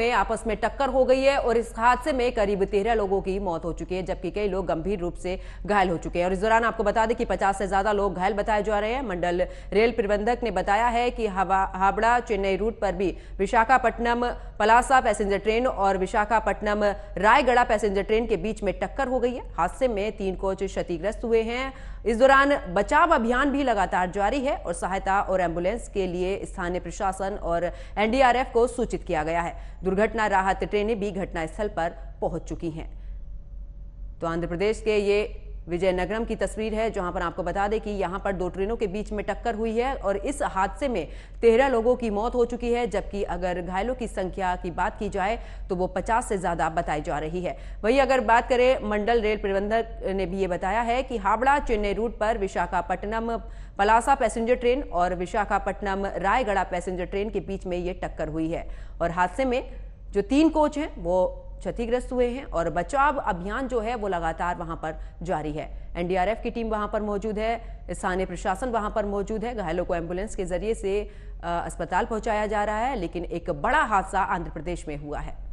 में आपस में टक्कर हो गई है और इस हादसे में करीब तेरह लोगों की मौत हो चुकी है जबकि कई लोग गंभीर रूप से घायल हो चुके हैं और इस दौरान आपको बता दें कि पचास से ज्यादा लोग घायल बताए जा रहे हैं मंडल रेल प्रबंधक ने बताया है कि हावड़ा चेन्नई रूट पर भी विशाखापट्टनम पलासा पैसेंजर ट्रेन और विशाखापट्टनम रायगढ़ा पैसेंजर ट्रेन के बीच में टक्कर हो गई है हादसे में तीन कोच क्षतिग्रस्त हुए हैं इस दौरान बचाव अभियान भी लगातार जारी है और सहायता और एम्बुलेंस के लिए स्थानीय प्रशासन और एनडीआरएफ को सूचित किया गया है दुर्घटना राहत ट्रेनें भी घटनास्थल पर पहुंच चुकी हैं तो आंध्र प्रदेश के ये विजयनगरम की तस्वीर है जहां पर आपको बता दें कि यहां पर दो ट्रेनों के बीच में टक्कर हुई है और इस हादसे में तेरह लोगों की मौत हो चुकी है जबकि अगर घायलों की संख्या की बात की जाए तो वो पचास से ज्यादा बताई जा रही है वहीं अगर बात करें मंडल रेल प्रबंधक ने भी ये बताया है कि हावड़ा चेन्नई रूट पर विशाखापट्टनम पलासा पैसेंजर ट्रेन और विशाखापट्टनम रायगढ़ा पैसेंजर ट्रेन के बीच में ये टक्कर हुई है और हादसे में जो तीन कोच हैं वो क्षतिग्रस्त हुए हैं और बचाव अभियान जो है वो लगातार वहां पर जारी है एनडीआरएफ की टीम वहां पर मौजूद है स्थानीय प्रशासन वहां पर मौजूद है घायलों को एम्बुलेंस के जरिए से अस्पताल पहुंचाया जा रहा है लेकिन एक बड़ा हादसा आंध्र प्रदेश में हुआ है